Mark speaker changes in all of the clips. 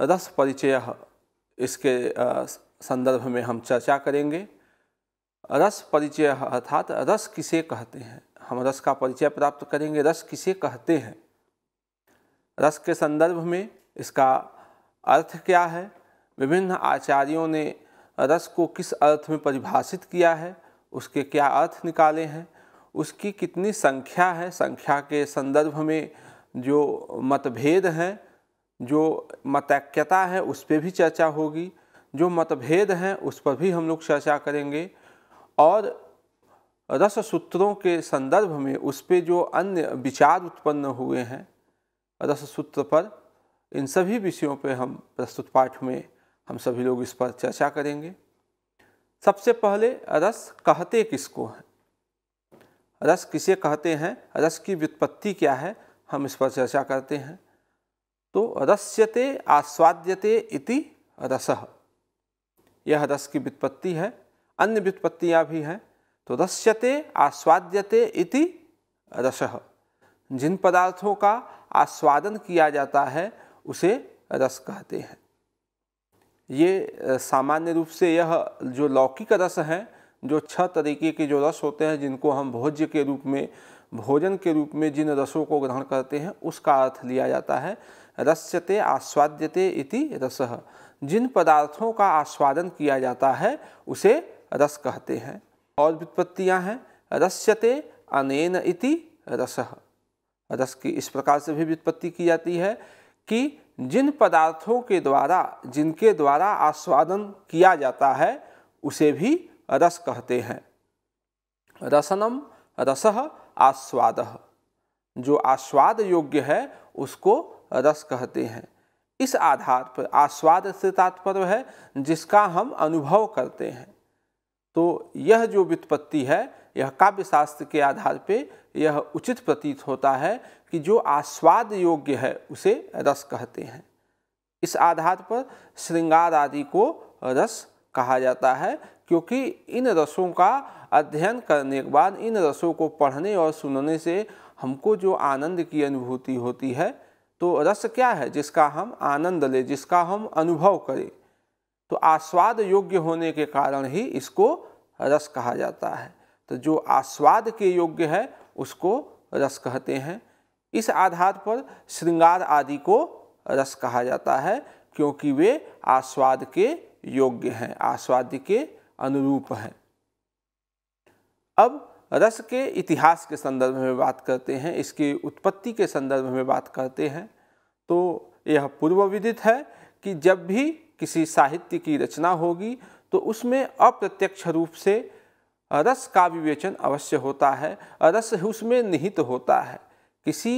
Speaker 1: रस परिचय इसके संदर्भ में हम चर्चा करेंगे रस परिचय अर्थात रस किसे कहते हैं हम रस का परिचय प्राप्त करेंगे रस किसे कहते हैं रस के संदर्भ में इसका अर्थ क्या है विभिन्न आचार्यों ने रस को किस अर्थ में परिभाषित किया है उसके क्या अर्थ निकाले हैं उसकी कितनी संख्या है संख्या के संदर्भ में जो मतभेद हैं जो मतैक्यता है उस पर भी चर्चा होगी जो मतभेद हैं उस पर भी हम लोग चर्चा करेंगे और रस सूत्रों के संदर्भ में उस पर जो अन्य विचार उत्पन्न हुए हैं रस सूत्र पर इन सभी विषयों पर हम प्रस्तुत पाठ में हम सभी लोग इस पर चर्चा करेंगे सबसे पहले रस कहते किसको हैं रस किसे कहते हैं रस की व्युत्पत्ति क्या है हम इस पर चर्चा करते हैं तो रस्यते आस्वाद्यते इति रस यह रस की व्युत्पत्ति है अन्य व्युत्पत्तियाँ भी हैं तो रस्यते आस्वाद्यते इति रस जिन पदार्थों का आस्वादन किया जाता है उसे रस कहते हैं ये सामान्य रूप से यह जो लौकिक रस हैं जो छह तरीके के जो रस होते हैं जिनको हम भोज्य के रूप में भोजन के रूप में जिन रसों को ग्रहण करते हैं उसका अर्थ लिया जाता है रस्यते आस्वाद्यते इति रस जिन पदार्थों का आस्वादन किया जाता है उसे रस कहते हैं और व्युत्पत्तियाँ हैं रस्यते अनेन इति रस रस की इस प्रकार से भी व्युत्पत्ति की जाती है कि जिन पदार्थों के द्वारा जिनके द्वारा आस्वादन किया जाता है उसे भी रस कहते हैं रसनम रस आस्वाद जो आस्वाद योग्य है उसको रस कहते हैं इस आधार पर आस्वाद से तात्पर्य है जिसका हम अनुभव करते हैं तो यह जो वित्पत्ति है यह काव्य शास्त्र के आधार पे यह उचित प्रतीत होता है कि जो आस्वाद योग्य है उसे रस कहते हैं इस आधार पर श्रृंगार आदि को रस कहा जाता है क्योंकि इन रसों का अध्ययन करने के बाद इन रसों को पढ़ने और सुनने से हमको जो आनंद की अनुभूति होती है तो रस क्या है जिसका हम आनंद लें जिसका हम अनुभव करें तो आस्वाद योग्य होने के कारण ही इसको रस कहा जाता है तो जो आस्वाद के योग्य है उसको रस कहते हैं इस आधार पर श्रृंगार आदि को रस कहा जाता है क्योंकि वे आस्वाद के योग्य हैं आस्वाद के अनुरूप हैं अब रस के इतिहास के संदर्भ में बात करते हैं इसकी उत्पत्ति के संदर्भ में बात करते हैं तो यह पूर्व विदित है कि जब भी किसी साहित्य की रचना होगी तो उसमें अप्रत्यक्ष रूप से रस का विवेचन अवश्य होता है रस उसमें निहित होता है किसी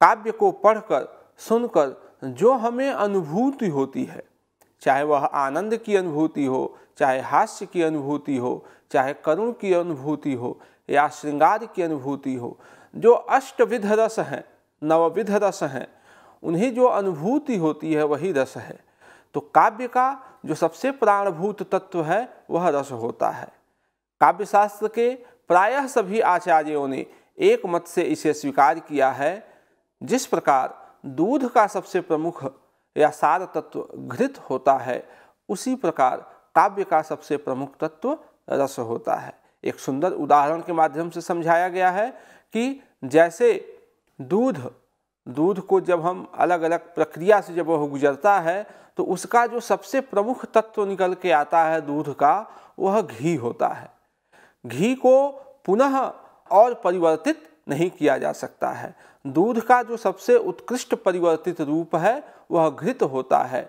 Speaker 1: काव्य को पढ़कर सुनकर जो हमें अनुभूति होती है चाहे वह आनंद की अनुभूति हो चाहे हास्य की अनुभूति हो चाहे करुण की अनुभूति हो या श्रृंगार की अनुभूति हो जो अष्टविध रस हैं नवविध रस हैं उन्हें जो अनुभूति होती है वही रस है तो काव्य का जो सबसे प्राणभूत तत्व है वह रस होता है काव्यशास्त्र के प्रायः सभी आचार्यों ने एक मत से इसे स्वीकार किया है जिस प्रकार दूध का सबसे प्रमुख या सार तत्व घृत होता है उसी प्रकार काव्य का सबसे प्रमुख तत्व रस होता है एक सुंदर उदाहरण के माध्यम से समझाया गया है कि जैसे दूध दूध को जब हम अलग अलग प्रक्रिया से जब वह गुजरता है तो उसका जो सबसे प्रमुख तत्व निकल के आता है दूध का वह घी होता है घी को पुनः और परिवर्तित नहीं किया जा सकता है दूध का जो सबसे उत्कृष्ट परिवर्तित रूप है वह घृत होता है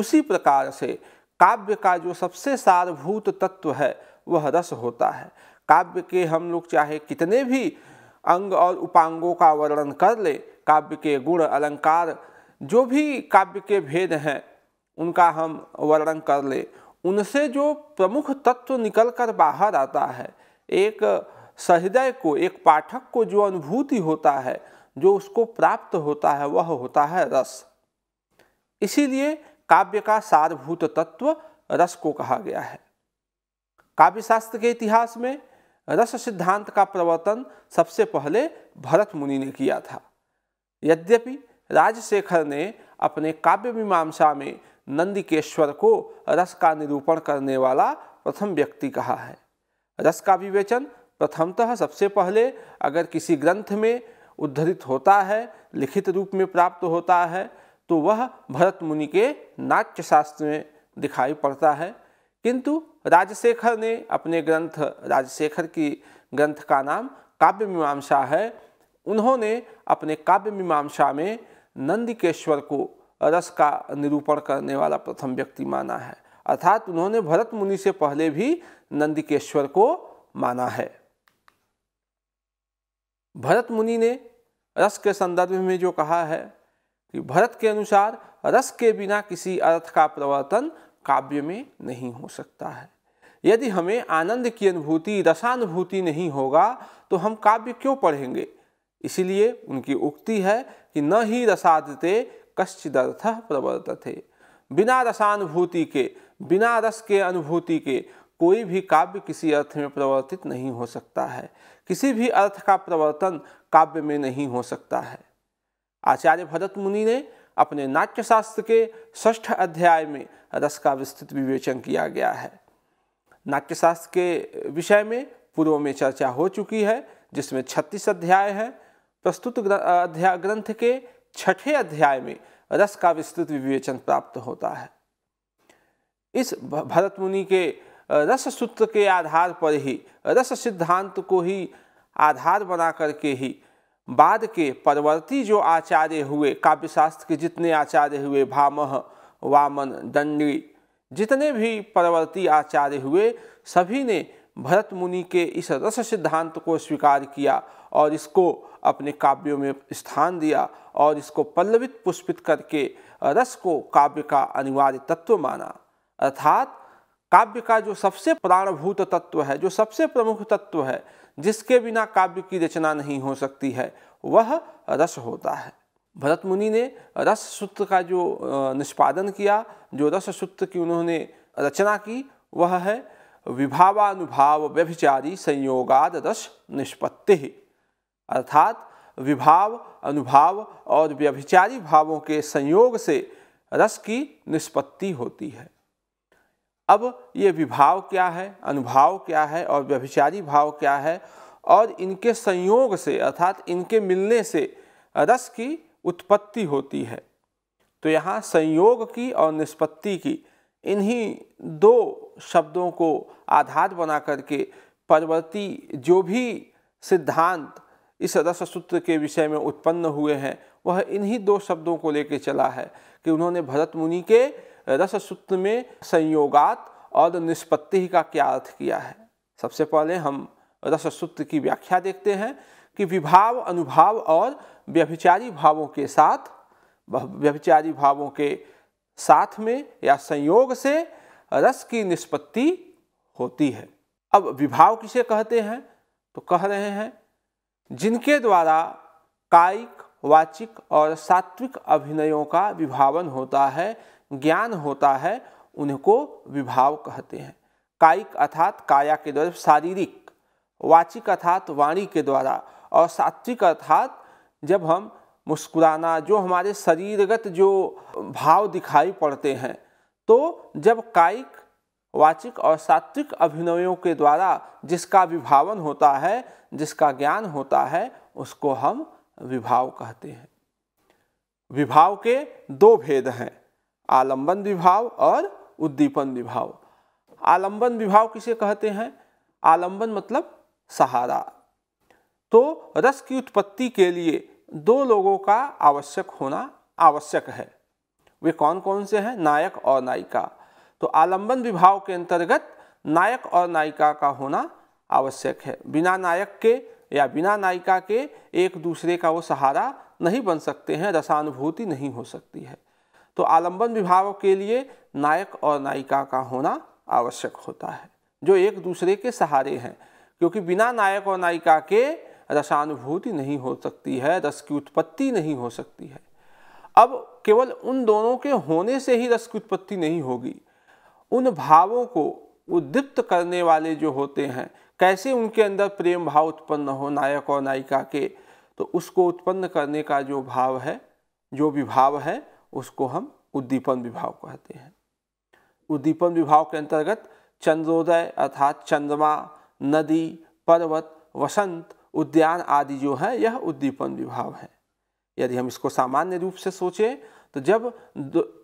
Speaker 1: उसी प्रकार से काव्य का जो सबसे सारभूत तत्व है वह रस होता है काव्य के हम लोग चाहे कितने भी अंग और उपांगों का वर्णन कर ले काव्य के गुण अलंकार जो भी काव्य के भेद हैं उनका हम वर्णन कर ले उनसे जो प्रमुख तत्व निकल कर बाहर आता है एक सहृदय को एक पाठक को जो अनुभूति होता है जो उसको प्राप्त होता है वह होता है रस इसीलिए काव्य का सारभूत तत्व रस को कहा गया है काव्यशास्त्र के इतिहास में रस सिद्धांत का प्रवर्तन सबसे पहले भरत मुनि ने किया था यद्यपि राजशेखर ने अपने काव्य मीमांसा में नंदिकेश्वर को रस का निरूपण करने वाला प्रथम व्यक्ति कहा है रस का विवेचन प्रथमतः सबसे पहले अगर किसी ग्रंथ में उद्धरित होता है लिखित रूप में प्राप्त होता है तो वह भरत मुनि के नाट्य शास्त्र में दिखाई पड़ता है किंतु राजशेखर ने अपने ग्रंथ राजशेखर की ग्रंथ का नाम काव्य मीमांसा है उन्होंने अपने काव्य मीमांसा में नंदिकेश्वर को रस का निरूपण करने वाला प्रथम व्यक्ति माना है अर्थात उन्होंने भरत मुनि से पहले भी नंदिकेश्वर को माना है भरत मुनि ने रस के संदर्भ में जो कहा है कि भरत के अनुसार रस के बिना किसी अर्थ का प्रवर्तन काव्य में नहीं हो सकता है यदि हमें आनंद की अनुभूति रसानुभूति नहीं होगा तो हम काव्य क्यों पढ़ेंगे इसीलिए उनकी उक्ति है कि न ही रसादते प्रवर्त थे बिना रसानुभूति के बिना रस के अनुभूति के कोई भी काव्य किसी अर्थ में प्रवर्तित नहीं हो सकता है किसी भी अर्थ का प्रवर्तन काव्य में नहीं हो सकता है आचार्य भरत मुनि ने अपने नाट्यशास्त्र के ष्ठ अध्याय में रस का विस्तृत विवेचन किया गया है नाट्यशास्त्र के विषय में पूर्व में चर्चा हो चुकी है जिसमें छत्तीस अध्याय हैं प्रस्तुत अध्याय ग्रंथ के छठे अध्याय में रस का विस्तृत विवेचन प्राप्त होता है इस भरत मुनि के रस सूत्र के आधार पर ही रस सिद्धांत को ही आधार बना करके ही बाद के परवर्ती जो आचार्य हुए काव्यशास्त्र के जितने आचार्य हुए भामह वामन दंडी जितने भी परवर्ती आचार्य हुए सभी ने भरत मुनि के इस रस सिद्धांत को स्वीकार किया और इसको अपने काव्यों में स्थान दिया और इसको पल्लवित पुष्पित करके रस को काव्य का अनिवार्य तत्व माना अर्थात काव्य का जो सबसे प्राणभूत तत्व है जो सबसे प्रमुख तत्व है जिसके बिना काव्य की रचना नहीं हो सकती है वह रस होता है भरत मुनि ने रस सूत्र का जो निष्पादन किया जो रस सूत्र की उन्होंने रचना की वह है विभावानुभाव व्यभिचारी संयोगाद रस निष्पत्ति अर्थात विभाव अनुभाव और व्यभिचारी भावों के संयोग से रस की निष्पत्ति होती है अब ये विभाव क्या है अनुभाव क्या है और व्यभिचारी भाव क्या है और इनके संयोग से अर्थात इनके मिलने से रस की उत्पत्ति होती है तो यहाँ संयोग की और निष्पत्ति की इन्हीं दो शब्दों को आधार बना करके परवर्ती जो भी सिद्धांत इस रस सूत्र के विषय में उत्पन्न हुए हैं वह इन्हीं दो शब्दों को लेकर चला है कि उन्होंने भरत मुनि के रस सूत्र में संयोगात और निष्पत्ति का क्या अर्थ किया है सबसे पहले हम रस सूत्र की व्याख्या देखते हैं कि विभाव अनुभाव और व्यभिचारी भावों के साथ व्यभिचारी भावों के साथ में या संयोग से रस की निष्पत्ति होती है अब विभाव किसे कहते हैं तो कह रहे हैं जिनके द्वारा कायिक वाचिक और सात्विक अभिनयों का विभावन होता है ज्ञान होता है उनको विभाव कहते हैं कायिक अर्थात काया के द्वारा शारीरिक वाचिक अर्थात वाणी के द्वारा और सात्विक अर्थात जब हम मुस्कुराना जो हमारे शरीरगत जो भाव दिखाई पड़ते हैं तो जब कायिक वाचिक और सात्विक अभिनयों के द्वारा जिसका विभावन होता है जिसका ज्ञान होता है उसको हम विभाव कहते हैं विभाव के दो भेद हैं आलंबन विभाव और उद्दीपन विभाव आलंबन विभाव किसे कहते हैं आलंबन मतलब सहारा तो रस की उत्पत्ति के लिए दो लोगों का आवश्यक होना आवश्यक है वे कौन कौन से हैं नायक और नायिका तो आलंबन विभाव के अंतर्गत नायक और नायिका का होना आवश्यक है बिना नायक के या बिना नायिका के एक दूसरे का वो सहारा नहीं बन सकते हैं रसानुभूति नहीं हो सकती है तो आलंबन विभाव के लिए नायक और नायिका का होना आवश्यक होता है जो एक दूसरे के सहारे हैं क्योंकि बिना नायक और नायिका के रसानुभूति नहीं हो सकती है रस की उत्पत्ति नहीं हो सकती है अब केवल उन दोनों के होने से ही रस की उत्पत्ति नहीं होगी उन भावों को उद्दीप्त करने वाले जो होते हैं कैसे उनके अंदर प्रेम भाव उत्पन्न हो नायक और नायिका के तो उसको उत्पन्न करने का जो भाव है जो विभाव है उसको हम उद्दीपन विभाव कहते हैं उद्दीपन विभाव के अंतर्गत चंद्रोदय अर्थात चंद्रमा नदी पर्वत वसंत उद्यान आदि जो है यह उद्दीपन विभाव है यदि हम इसको सामान्य रूप से सोचें तो जब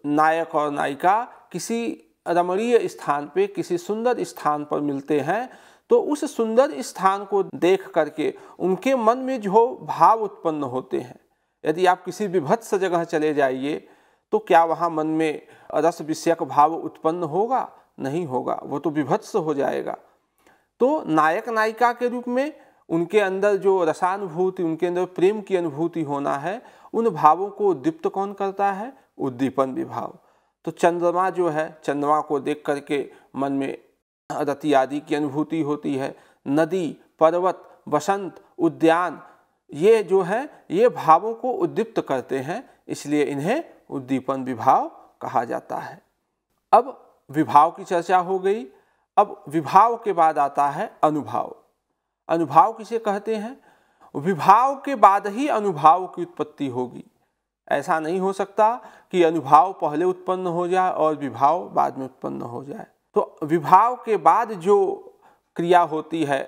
Speaker 1: नायक और नायिका किसी रमणीय स्थान पे किसी सुंदर स्थान पर मिलते हैं तो उस सुंदर स्थान को देख करके उनके मन में जो भाव उत्पन्न होते हैं यदि आप किसी विभत्स जगह चले जाइए तो क्या वहाँ मन में रस विषयक भाव उत्पन्न होगा नहीं होगा वो तो विभत्स हो जाएगा तो नायक नायिका के रूप में उनके अंदर जो रसानुभूति उनके अंदर प्रेम की अनुभूति होना है उन भावों को उद्दीप्त कौन करता है उद्दीपन विभाव तो चंद्रमा जो है चंद्रमा को देख करके मन में रति आदि की अनुभूति होती है नदी पर्वत बसंत उद्यान ये जो है ये भावों को उद्दीप्त करते हैं इसलिए इन्हें उद्दीपन विभाव कहा जाता है अब विभाव की चर्चा हो गई अब विभाव के बाद आता है अनुभाव अनुभाव किसे कहते हैं विभाव के बाद ही अनुभाव की उत्पत्ति होगी ऐसा नहीं हो सकता कि अनुभाव पहले उत्पन्न हो जाए और विभाव बाद में उत्पन्न हो जाए तो विभाव के बाद जो क्रिया होती है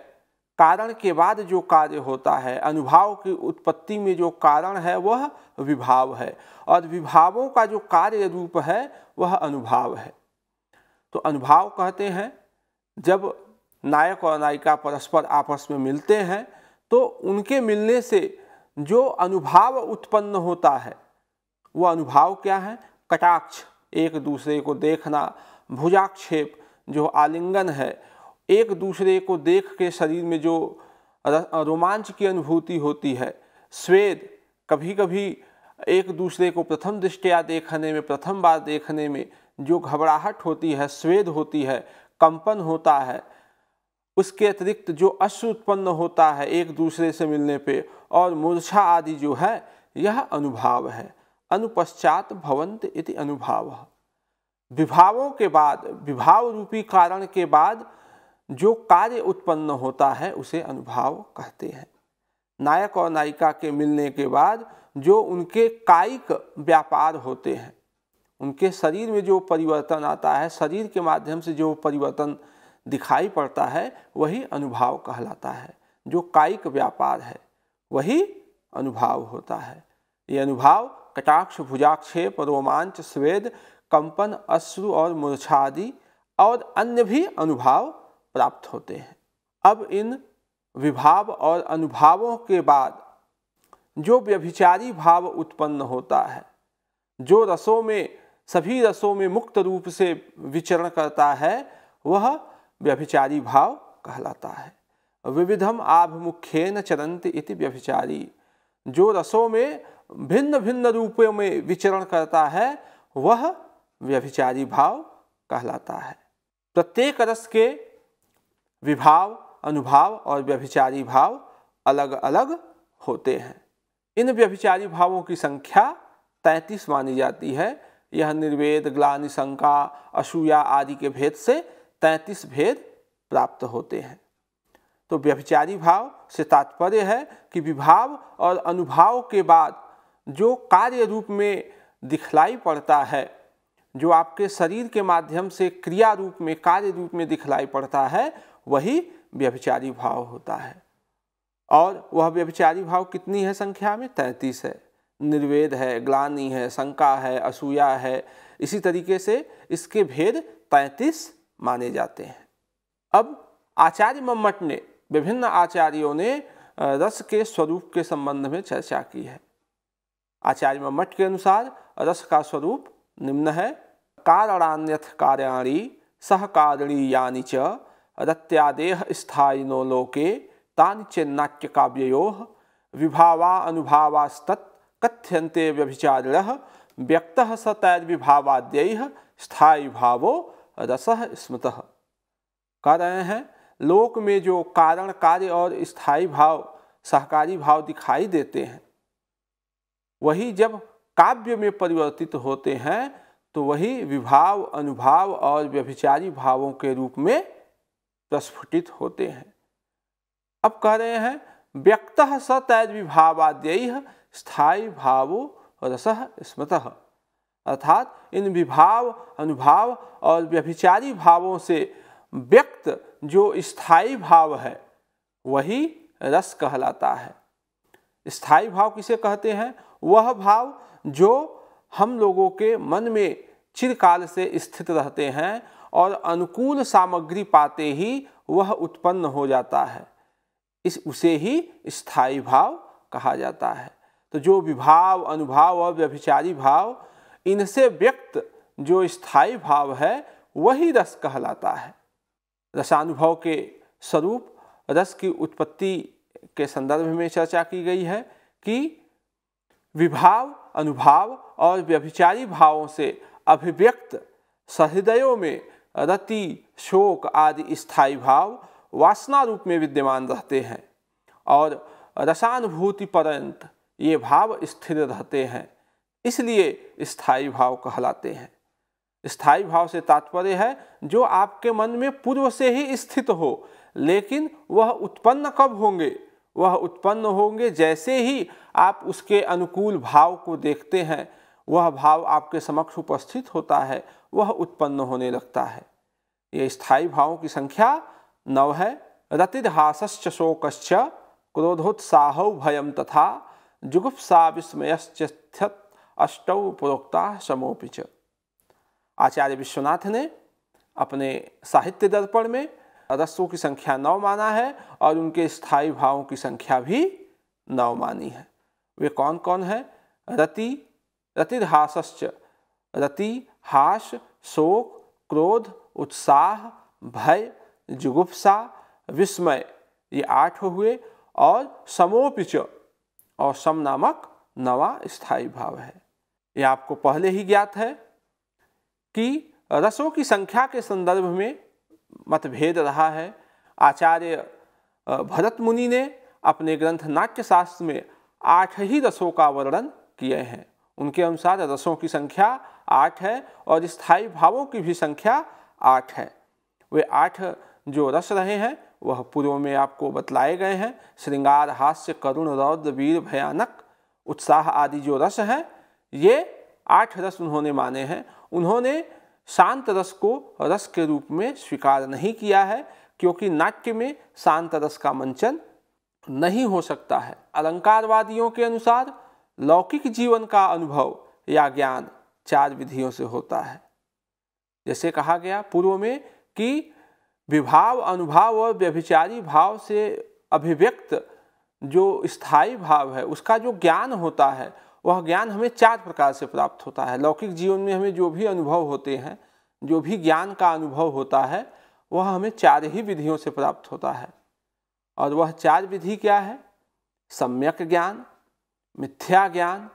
Speaker 1: कारण के बाद जो कार्य होता है अनुभाव की उत्पत्ति में जो कारण है वह विभाव है और विभावों का जो कार्य रूप है वह अनुभाव है तो अनुभाव कहते हैं जब नायक और नायिका परस्पर आपस में मिलते हैं तो उनके मिलने से जो अनुभाव उत्पन्न होता है वह अनुभाव क्या है कटाक्ष एक दूसरे को देखना भुजाक्षेप जो आलिंगन है एक दूसरे को देख के शरीर में जो रोमांच की अनुभूति होती है स्वेद कभी कभी एक दूसरे को प्रथम दृष्टिया देखने में प्रथम बार देखने में जो घबराहट होती है स्वेद होती है कंपन होता है उसके अतिरिक्त जो अश्व उत्पन्न होता है एक दूसरे से मिलने पे और मूर्छा आदि जो है यह अनुभाव है अनुपश्चात भवंत इति अनुभाव विभावों के बाद विभाव रूपी कारण के बाद जो कार्य उत्पन्न होता है उसे अनुभाव कहते हैं नायक और नायिका के मिलने के बाद जो उनके कायिक व्यापार होते हैं उनके शरीर में जो परिवर्तन आता है शरीर के माध्यम से जो परिवर्तन दिखाई पड़ता है वही अनुभाव कहलाता है जो कायिक व्यापार है वही अनुभाव होता है ये अनुभाव कटाक्ष भुजाक्षेप रोमांच स्वेद कंपन अश्रु और मूर्छादि और अन्य भी अनुभाव प्राप्त होते हैं अब इन विभाव और अनुभावों के बाद जो व्यभिचारी भाव उत्पन्न होता है जो रसों में सभी रसों में मुक्त रूप से विचरण करता है वह व्यभिचारी भाव कहलाता है विविधम आभिमुख्यन चरंत इति व्यभिचारी जो रसों में भिन्न भिन्न रूपों में विचरण करता है वह व्यभिचारी भाव कहलाता है प्रत्येक रस के विभाव अनुभाव और व्यभिचारी भाव अलग अलग होते हैं इन व्यभिचारी भावों की संख्या तैंतीस मानी जाती है यह निर्वेद ग्लानि शंका असूया आदि के भेद से तैंतीस भेद प्राप्त होते हैं तो व्यभिचारी भाव से तात्पर्य है कि विभाव और अनुभाव के बाद जो कार्य रूप में दिखलाई पड़ता है जो आपके शरीर के माध्यम से क्रिया रूप में कार्य रूप में दिखलाई पड़ता है वही व्यभिचारी भाव होता है और वह व्यभिचारी भाव कितनी है संख्या में तैंतीस है निर्वेद है ग्लानी है शंका है असूया है इसी तरीके से इसके भेद तैंतीस माने जाते हैं अब आचार्य मम्मट ने विभिन्न आचार्यों ने रस के स्वरूप के संबंध में चर्चा की है आचार्य मम्मट के अनुसार रस का स्वरूप निम्न है कारणान्यथ कार्याणी सहकारणी यानी च रत्यादेह स्थायिनो लोके तानि विभावा अनुभावास्तत् कथ्यन्ते व्यभिचारिण व्यक्त स तैर्विभावाद्य स्थायी भावो रस स्मृत कह रहे हैं लोक में जो कारण कार्य और स्थायी भाव सहकारी भाव दिखाई देते हैं वही जब काव्य में परिवर्तित होते हैं तो वही विभाव अनुभाव और व्यभिचारी भावों के रूप में प्रस्फुटित होते हैं अब कह रहे हैं व्यक्त स तैज विभावाद्य स्थायी भावो रस स्मृत अर्थात इन विभाव अनुभाव और व्यभिचारी भावों से व्यक्त जो स्थायी भाव है वही रस कहलाता है स्थायी भाव किसे कहते हैं वह भाव जो हम लोगों के मन में चिरकाल से स्थित रहते हैं और अनुकूल सामग्री पाते ही वह उत्पन्न हो जाता है इस उसे ही स्थायी भाव कहा जाता है तो जो विभाव अनुभाव और व्यभिचारी भाव इनसे व्यक्त जो स्थायी भाव है वही रस कहलाता है रसानुभव के स्वरूप रस की उत्पत्ति के संदर्भ में चर्चा की गई है कि विभाव अनुभाव और व्यभिचारी भावों से अभिव्यक्त सहृदयों में रति शोक आदि स्थायी भाव वासना रूप में विद्यमान रहते हैं और रसानुभूति पर्यंत ये भाव स्थिर रहते हैं इसलिए स्थायी भाव कहलाते हैं स्थायी भाव से तात्पर्य है जो आपके मन में पूर्व से ही स्थित हो लेकिन वह उत्पन्न कब होंगे वह उत्पन्न होंगे जैसे ही आप उसके अनुकूल भाव को देखते हैं वह भाव आपके समक्ष उपस्थित होता है वह उत्पन्न होने लगता है ये स्थायी भावों की संख्या नव है रतिर्हासश्च शोकश्च क्रोधोत्साह भयम तथा जुगुप्सा विस्मयश्च अष्टौ प्रोक्ता समोपिच आचार्य विश्वनाथ ने अपने साहित्य दर्पण में रसों की संख्या नौ माना है और उनके स्थायी भावों की संख्या भी नौ मानी है वे कौन कौन है रति रतिर्हासश्च रति हास शोक क्रोध उत्साह भय जुगुप्सा विस्मय ये आठ हुए और समोपिच और सम नामक नवा स्थायी भाव है ये आपको पहले ही ज्ञात है कि रसों की संख्या के संदर्भ में मतभेद रहा है आचार्य भरत मुनि ने अपने ग्रंथ नाट्य शास्त्र में आठ ही रसों का वर्णन किए हैं उनके अनुसार रसों की संख्या आठ है और स्थायी भावों की भी संख्या आठ है वे आठ जो रस रहे हैं वह पूर्व में आपको बतलाए गए हैं श्रृंगार हास्य करुण रौद्र वीर भयानक उत्साह आदि जो रस हैं ये आठ रस उन्होंने माने हैं उन्होंने शांत रस को रस के रूप में स्वीकार नहीं किया है क्योंकि नाट्य में शांत रस का मंचन नहीं हो सकता है अलंकारवादियों के अनुसार लौकिक जीवन का अनुभव या ज्ञान चार विधियों से होता है जैसे कहा गया पूर्व में कि विभाव अनुभाव और व्यभिचारी भाव से अभिव्यक्त जो स्थायी भाव है उसका जो ज्ञान होता है वह ज्ञान हमें चार प्रकार से प्राप्त होता है लौकिक जीवन में हमें जो भी अनुभव होते हैं जो भी ज्ञान का अनुभव होता है वह हमें चार ही विधियों से प्राप्त होता है और वह चार विधि क्या है सम्यक ज्ञान मिथ्या ज्ञान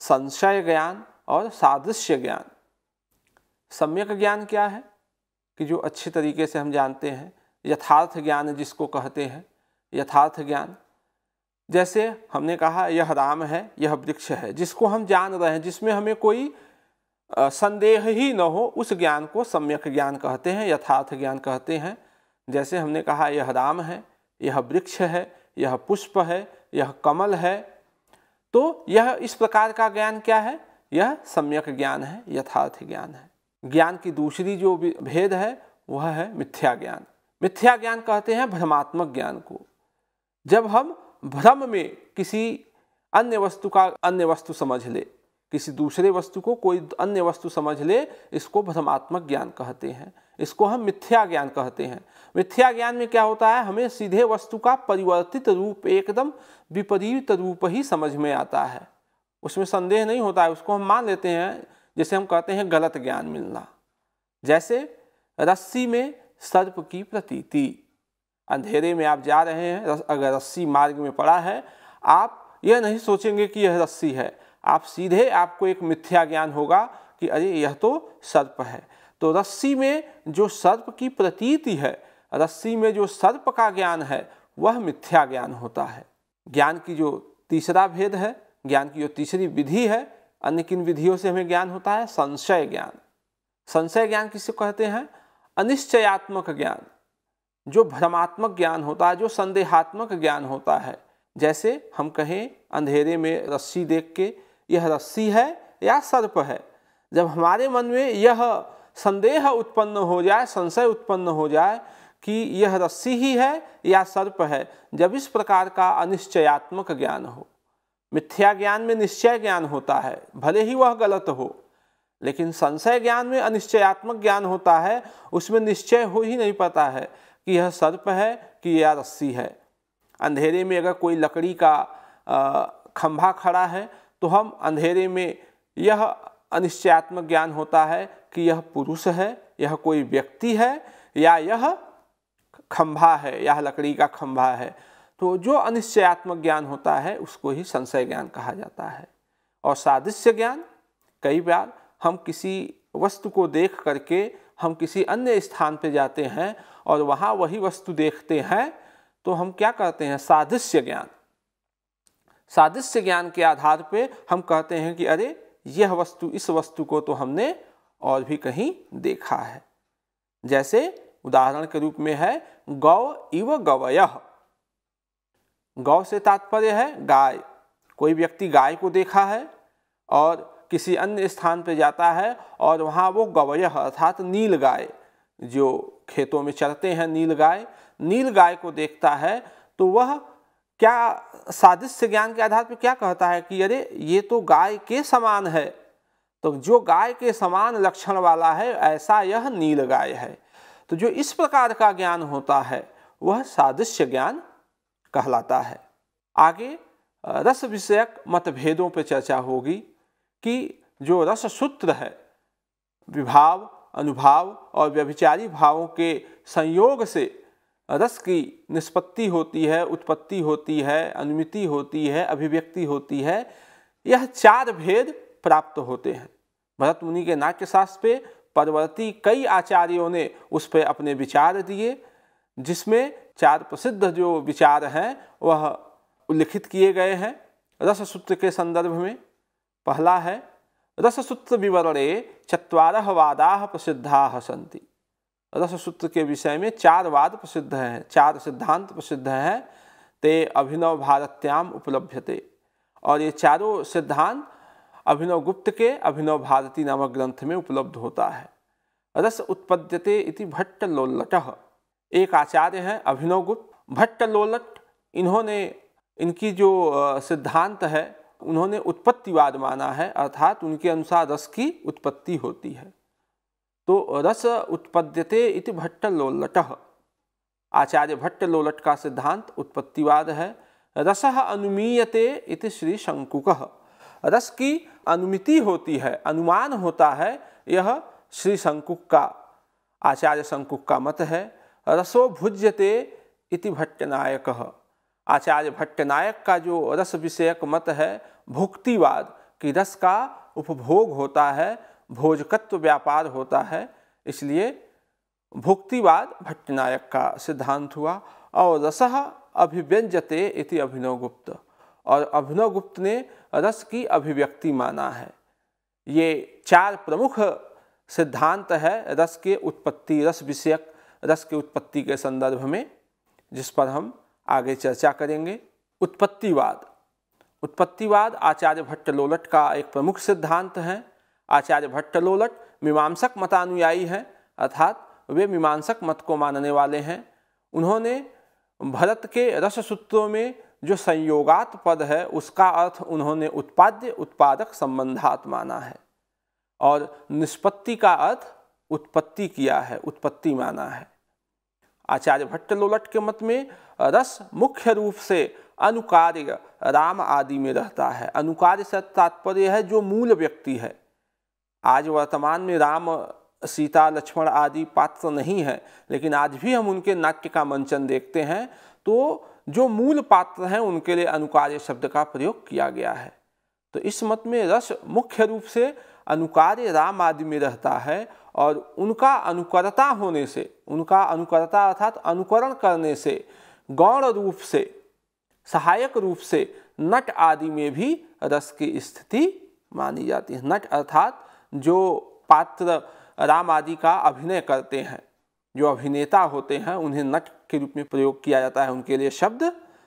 Speaker 1: संशय ज्ञान और सादृश्य ज्ञान सम्यक ज्ञान क्या है कि जो अच्छे तरीके से हम जानते हैं यथार्थ ज्ञान जिसको कहते हैं यथार्थ ज्ञान जैसे हमने कहा यह राम है यह वृक्ष है जिसको हम जान रहे हैं जिसमें हमें कोई संदेह ही न हो उस ज्ञान को सम्यक ज्ञान कहते हैं यथार्थ ज्ञान कहते हैं जैसे हमने कहा यह राम है यह वृक्ष है यह पुष्प है यह कमल है तो यह इस प्रकार का ज्ञान क्या है यह सम्यक ज्ञान है यथार्थ ज्ञान है ज्ञान की दूसरी जो भेद है वह है मिथ्या ज्ञान मिथ्या ज्ञान कहते हैं भ्रमात्मक ज्ञान को जब हम भ्रम में किसी अन्य वस्तु का अन्य वस्तु समझ ले किसी दूसरे वस्तु को कोई अन्य वस्तु समझ ले इसको भ्रमात्मक ज्ञान कहते हैं इसको हम मिथ्या ज्ञान कहते हैं मिथ्या ज्ञान में क्या होता है हमें सीधे वस्तु का परिवर्तित रूप एकदम विपरीत रूप ही समझ में आता है उसमें संदेह नहीं होता है उसको हम मान लेते हैं जैसे हम कहते हैं गलत ज्ञान मिलना जैसे रस्सी में सर्प की प्रतीति अंधेरे में आप जा रहे हैं अगर रस्सी मार्ग में पड़ा है आप यह नहीं सोचेंगे कि यह रस्सी है आप सीधे आपको एक मिथ्या ज्ञान होगा कि अरे यह तो सर्प है तो रस्सी में जो सर्प की प्रतीति है रस्सी में जो सर्प का ज्ञान है वह मिथ्या ज्ञान होता है ज्ञान की जो तीसरा भेद है ज्ञान की जो तीसरी विधि है अन्य किन विधियों से हमें ज्ञान होता है संशय ज्ञान संशय ज्ञान किसे कहते हैं अनिश्चयात्मक ज्ञान जो भ्रमात्मक ज्ञान होता है जो संदेहात्मक ज्ञान होता है जैसे हम कहें अंधेरे में रस्सी देख के यह रस्सी है या सर्प है जब हमारे मन में यह संदेह उत्पन्न हो जाए संशय उत्पन्न हो जाए कि यह रस्सी ही है या सर्प है जब इस प्रकार का अनिश्चयात्मक ज्ञान हो मिथ्या ज्ञान में निश्चय ज्ञान होता है भले ही वह गलत हो लेकिन संशय ज्ञान में अनिश्चयात्मक ज्ञान होता है उसमें निश्चय हो ही नहीं पाता है कि यह सर्प है कि यह रस्सी है अंधेरे में अगर कोई लकड़ी का खंभा खड़ा है तो हम अंधेरे में यह अनिश्चयात्मक ज्ञान होता है कि यह पुरुष है यह कोई व्यक्ति है या यह खंभा है यह लकड़ी का खंभा है तो जो अनिश्चयात्मक ज्ञान होता है उसको ही संशय ज्ञान कहा जाता है और सादृश्य ज्ञान कई बार हम किसी वस्तु को देख करके हम किसी अन्य स्थान पर जाते हैं और वहाँ वही वस्तु देखते हैं तो हम क्या करते हैं सादृश्य ज्ञान सादृश्य ज्ञान के आधार पे हम कहते हैं कि अरे यह वस्तु इस वस्तु को तो हमने और भी कहीं देखा है जैसे उदाहरण के रूप में है गौ इव गवय गौ से तात्पर्य है गाय कोई व्यक्ति गाय को देखा है और किसी अन्य स्थान पर जाता है और वहाँ वो गवय अर्थात नील गाय जो खेतों में चरते हैं नील गाय नील गाय को देखता है तो वह क्या सादृश्य ज्ञान के आधार पर क्या कहता है कि अरे ये तो गाय के समान है तो जो गाय के समान लक्षण वाला है ऐसा यह नील गाय है तो जो इस प्रकार का ज्ञान होता है वह सादृश्य ज्ञान कहलाता है आगे रस विषयक मतभेदों पर चर्चा होगी कि जो रस सूत्र है विभाव अनुभाव और व्यभिचारी भावों के संयोग से रस की निष्पत्ति होती है उत्पत्ति होती है अनुमिति होती है अभिव्यक्ति होती है यह चार भेद प्राप्त होते हैं भरत मुनि के नाट्यशास्त्र पे परवर्ती कई आचार्यों ने उस पर अपने विचार दिए जिसमें चार प्रसिद्ध जो विचार हैं वह उल्लिखित किए गए हैं रस सूत्र के संदर्भ में पहला है रससूत्र विवरणे चतवार वादा प्रसिद्धा सन्ति रस सूत्र के विषय में चार वाद प्रसिद्ध हैं चार सिद्धांत प्रसिद्ध हैं ते अभिनव भारत्याम उपलभ्यते और ये चारों सिद्धांत अभिनव गुप्त के अभिनव भारती नामक ग्रंथ में उपलब्ध होता है रस उत्पद्यते इति भट्ट लोल्लट एक आचार्य हैं अभिनव गुप्त भट्ट लोल्लट इन्होंने इनकी जो सिद्धांत है उन्होंने उत्पत्तिवाद माना है अर्थात उनके अनुसार रस की उत्पत्ति होती है तो रस उत्पद्यते इति भट्ट लोलट आचार्य भट्ट लोलट का सिद्धांत उत्पत्तिवाद है रस अनुमीयते इति श्री शंकुक रस की अनुमिति होती है अनुमान होता है यह श्री शंकुक का आचार्य शंकुक का मत है रसो भुज्यते इति भट्टनायक आचार्य भट्टनायक का जो रस विषयक मत है भुक्तिवाद कि रस का उपभोग होता है भोजकत्व व्यापार होता है इसलिए भुक्तिवाद भट्टनायक का सिद्धांत हुआ और रस अभिव्यंजते इति अभिनव गुप्त और अभिनव गुप्त ने रस की अभिव्यक्ति माना है ये चार प्रमुख सिद्धांत है रस के उत्पत्ति रस विषयक रस के उत्पत्ति के संदर्भ में जिस पर हम आगे चर्चा करेंगे उत्पत्तिवाद उत्पत्तिवाद आचार्य भट्ट लोलट का एक प्रमुख सिद्धांत है आचार्य भट्टलोलट मीमांसक मतानुयायी हैं अर्थात वे मीमांसक मत को मानने वाले हैं उन्होंने भरत के रस सूत्रों में जो संयोगात पद है उसका अर्थ उन्होंने उत्पाद्य उत्पादक संबंधात माना है और निष्पत्ति का अर्थ उत्पत्ति किया है उत्पत्ति माना है आचार्य भट्टलोलट के मत में रस मुख्य रूप से अनुकार्य राम आदि में रहता है अनुकार्य से तात्पर्य है जो मूल व्यक्ति है आज वर्तमान में राम सीता लक्ष्मण आदि पात्र तो नहीं हैं लेकिन आज भी हम उनके नाट्य का मंचन देखते हैं तो जो मूल पात्र हैं उनके लिए अनुकार्य शब्द का प्रयोग किया गया है तो इस मत में रस मुख्य रूप से अनुकार्य राम आदि में रहता है और उनका अनुकरता होने से उनका अनुकरता अर्थात अनुकरण करने से गौण रूप से सहायक रूप से नट आदि में भी रस की स्थिति मानी जाती है नट अर्थात जो पात्र राम आदि का अभिनय करते हैं जो अभिनेता होते हैं उन्हें नट के रूप में प्रयोग किया जाता है उनके लिए शब्द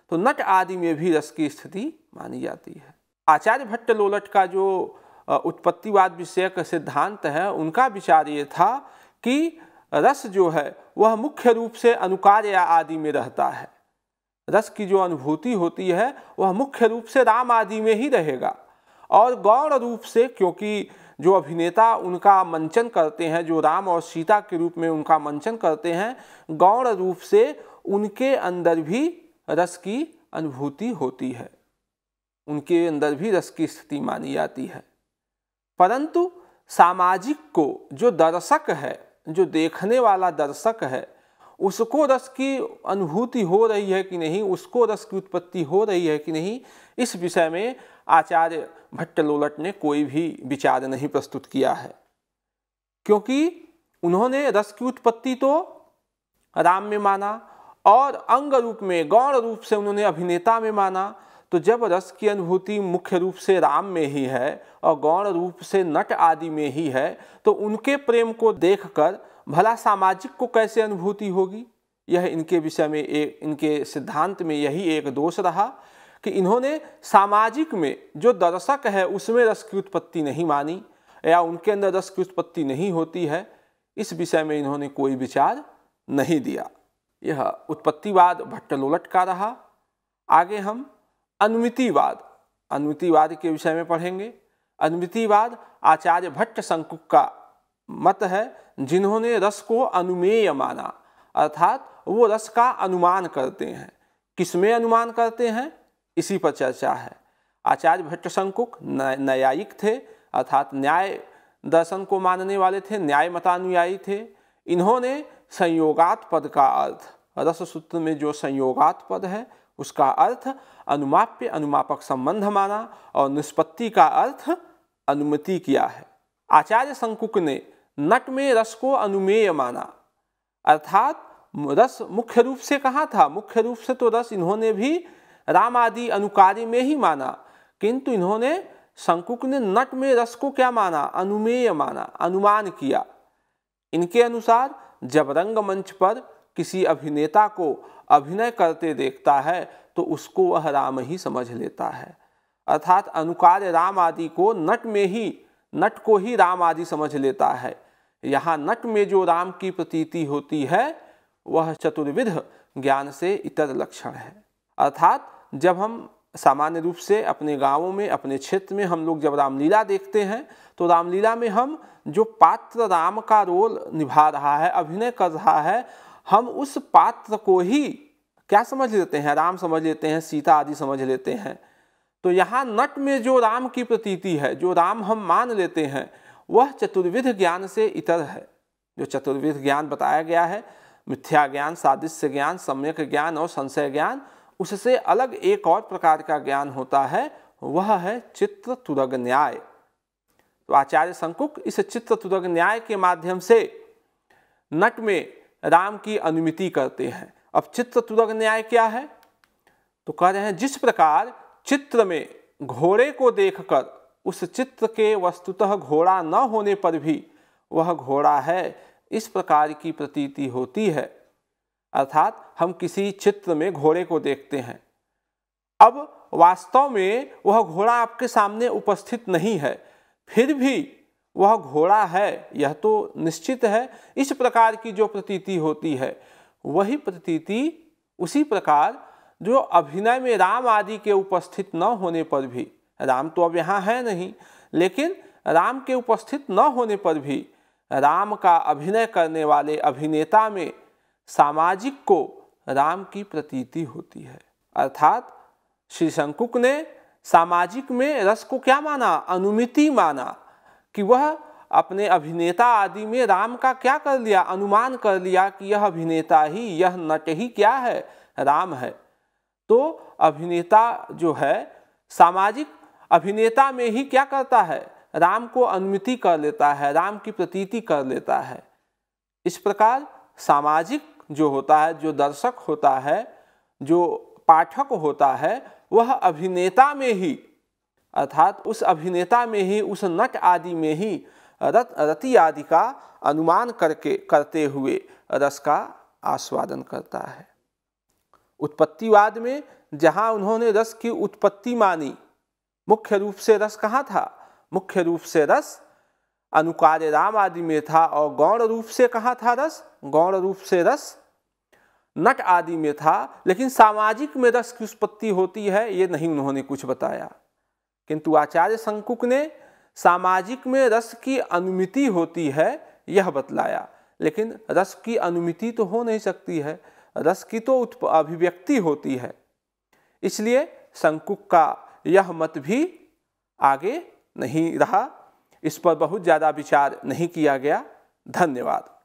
Speaker 1: तो नट आदि में भी रस की स्थिति मानी जाती है आचार्य भट्ट लोलट का जो उत्पत्तिवाद विषयक सिद्धांत है उनका विचार ये था कि रस जो है वह मुख्य रूप से अनुकार्य आदि में रहता है रस की जो अनुभूति होती है वह मुख्य रूप से राम आदि में ही रहेगा और गौण रूप से क्योंकि जो अभिनेता उनका मंचन करते हैं जो राम और सीता के रूप में उनका मंचन करते हैं गौण रूप से उनके अंदर भी रस की अनुभूति होती है उनके अंदर भी रस की स्थिति मानी जाती है परंतु सामाजिक को जो दर्शक है जो देखने वाला दर्शक है उसको रस की अनुभूति हो रही है कि नहीं उसको रस की उत्पत्ति हो रही है कि नहीं इस विषय में आचार्य भट्ट लोलट ने कोई भी विचार नहीं प्रस्तुत किया है क्योंकि उन्होंने रस की उत्पत्ति तो राम में माना और अंग रूप में गौण रूप से उन्होंने अभिनेता में माना तो जब रस की अनुभूति मुख्य रूप से राम में ही है और गौण रूप से नट आदि में ही है तो उनके प्रेम को देखकर भला सामाजिक को कैसे अनुभूति होगी यह इनके विषय में एक इनके सिद्धांत में यही एक दोष रहा कि इन्होंने सामाजिक में जो दर्शक है उसमें रस की उत्पत्ति नहीं मानी या उनके अंदर रस की उत्पत्ति नहीं होती है इस विषय में इन्होंने कोई विचार नहीं दिया यह उत्पत्तिवाद भट्टलोलट का रहा आगे हम अनुमितिवाद अनुमितिवाद के विषय में पढ़ेंगे अनुमितिवाद आचार्य भट्ट शंकुक का मत है जिन्होंने रस को अनुमेय माना अर्थात वो रस का अनुमान करते हैं किसमें अनुमान करते हैं इसी पर चर्चा है आचार्य भट्ट न्यायिक थे अर्थात न्याय दर्शन को मानने वाले थे न्याय मतानुयायी थे इन्होंने संयोगात पद का अर्थ रस सूत्र में जो संयोगात पद है उसका अर्थ अनुमाप्य अनुमापक संबंध माना और निष्पत्ति का अर्थ अनुमति किया है आचार्य शंकुक ने नट में रस को अनुमेय माना अर्थात रस मुख्य रूप से कहा था मुख्य रूप से तो रस इन्होंने भी राम आदि अनुकारी में ही माना किंतु इन्होंने शंकुक ने नट में रस को क्या माना अनुमेय माना अनुमान किया इनके अनुसार जब रंगमंच पर किसी अभिनेता को अभिनय करते देखता है तो उसको वह राम ही समझ लेता है अर्थात अनुकार राम आदि को नट में ही नट को ही राम आदि समझ लेता है यहाँ नट में जो राम की प्रतीति होती है वह चतुर्विध ज्ञान से इतर लक्षण है अर्थात जब हम सामान्य रूप से अपने गांवों में अपने क्षेत्र में हम लोग जब रामलीला देखते हैं तो रामलीला में हम जो पात्र राम का रोल निभा रहा है अभिनय कर रहा है हम उस पात्र को ही क्या समझ लेते हैं राम समझ लेते हैं सीता आदि समझ लेते हैं तो यहाँ नट में जो राम की प्रतीति है जो राम हम मान लेते हैं वह चतुर्विध ज्ञान से इतर है जो चतुर्विध ज्ञान बताया गया है मिथ्या ज्ञान सादृश्य ज्ञान सम्यक ज्ञान और संशय ज्ञान उससे अलग एक और प्रकार का ज्ञान होता है वह है चित्र तुरग न्याय तो आचार्य शंकुक इस चित्र तुरग न्याय के माध्यम से नट में राम की अनुमिति करते हैं अब चित्र तुरग न्याय क्या है तो कह रहे हैं जिस प्रकार चित्र में घोड़े को देखकर उस चित्र के वस्तुतः घोड़ा न होने पर भी वह घोड़ा है इस प्रकार की प्रतीति होती है अर्थात हम किसी चित्र में घोड़े को देखते हैं अब वास्तव में वह घोड़ा आपके सामने उपस्थित नहीं है फिर भी वह घोड़ा है यह तो निश्चित है इस प्रकार की जो प्रतीति होती है वही प्रतीति उसी प्रकार जो अभिनय में राम आदि के उपस्थित न होने पर भी राम तो अब यहाँ है नहीं लेकिन राम के उपस्थित न होने पर भी राम का अभिनय करने वाले अभिनेता में सामाजिक को राम की प्रतीति होती है अर्थात श्री शंकुक ने सामाजिक में रस को क्या माना अनुमिति माना कि वह अपने अभिनेता आदि में राम का क्या कर लिया अनुमान कर लिया कि यह अभिनेता ही यह नट ही क्या है राम है तो अभिनेता जो है सामाजिक अभिनेता में ही क्या करता है राम को अनुमिति कर लेता है राम की प्रतीति कर लेता है इस प्रकार सामाजिक जो होता है जो दर्शक होता है जो पाठक होता है वह अभिनेता में ही अर्थात उस अभिनेता में ही उस नट आदि में ही रत रति आदि का अनुमान करके करते हुए रस का आस्वादन करता है उत्पत्तिवाद में जहाँ उन्होंने रस की उत्पत्ति मानी मुख्य रूप से रस कहाँ था मुख्य रूप से रस अनुकार्य राम आदि में था और गौण रूप से कहाँ था रस गौण रूप से रस नट आदि में था लेकिन सामाजिक में रस की उत्पत्ति होती है ये नहीं उन्होंने कुछ बताया किंतु आचार्य शंकुक ने सामाजिक में रस की अनुमिति होती है यह बतलाया लेकिन रस की अनुमिति तो हो नहीं सकती है रस की तो अभिव्यक्ति होती है इसलिए शंकुक का यह मत भी आगे नहीं रहा इस पर बहुत ज़्यादा विचार नहीं किया गया धन्यवाद